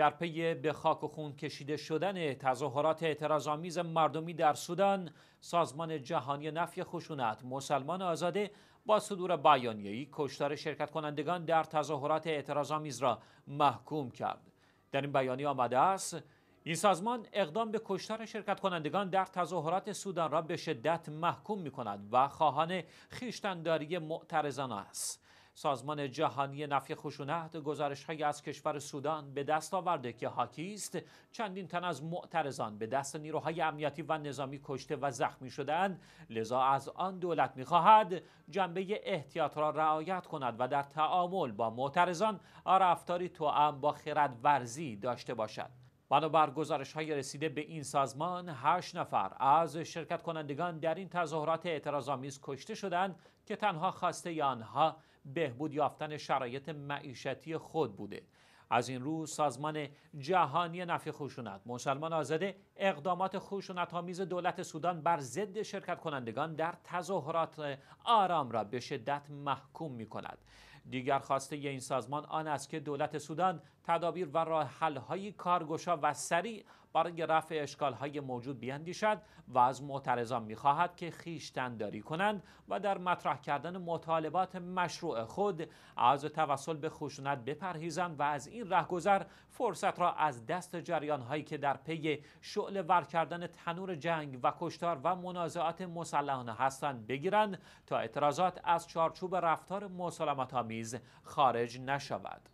در پی به خاک و خون کشیده شدن تظاهرات اعتراضآمیز مردمی در سودان سازمان جهانی نفی خشونت مسلمان آزاده با صدور بیانیه‌ای کشتار شرکت کنندگان در تظاهرات اعتراضآمیز را محکوم کرد در این بیانیه آمده است این سازمان اقدام به کشتار شرکت کنندگان در تظاهرات سودان را به شدت محکوم می کند و خواهان خیشتنداری معترضان است سازمان جهانی نفی خشونت گزارش های از کشور سودان به دست آورده که حاکی است چندین تن از معترضان به دست نیروهای امنیتی و نظامی کشته و زخمی شدند لذا از آن دولت میخواهد جنبه احتیاط را رعایت کند و در تعامل با معترضان رفتاری توأم با ورزی داشته باشد بنابر گزارش های رسیده به این سازمان هشت نفر از شرکت کنندگان در این تظاهرات آمیز کشته شدند که تنها خواسته آنها بهبود یافتن شرایط معیشتی خود بوده از این رو سازمان جهانی نفی خشونت مسلمان آزاده اقدامات خشونت آمیز دولت سودان بر ضد شرکت کنندگان در تظاهرات آرام را به شدت محکوم می کند دیگر خواسته ی این سازمان آن است که دولت سودان تدابیر و راه کارگشا و سریع برای رفع های موجود بیندیشد و از معترضان میخواهد که خیشتنداری کنند و در مطرح کردن مطالبات مشروع خود از توسل به خشونت بپرهیزند و از این رهگذر فرصت را از دست هایی که در پی شعله ور کردن تنور جنگ و کشتار و منازعات مسلحانه هستند بگیرند تا اعتراضات از چارچوب رفتار مسالمت‌آمیز خارج نشود